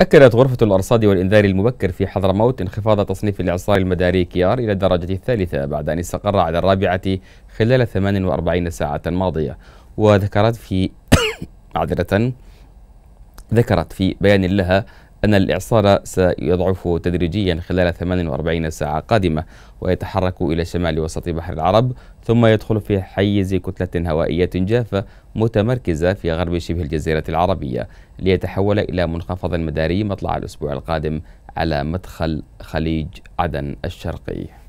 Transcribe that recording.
أكدت غرفة الأرصاد والإنذار المبكر في حضرموت انخفاض تصنيف الإعصار المداري كيار إلى الدرجة الثالثة بعد أن استقر على الرابعة خلال 48 ساعة ماضية وذكرت في معذرة ذكرت في بيان لها أن الإعصار سيضعف تدريجيا خلال 48 ساعة قادمة ويتحرك إلى شمال وسط بحر العرب ثم يدخل في حيز كتلة هوائية جافة متمركزة في غرب شبه الجزيرة العربية ليتحول إلى منخفض مداري مطلع الأسبوع القادم على مدخل خليج عدن الشرقي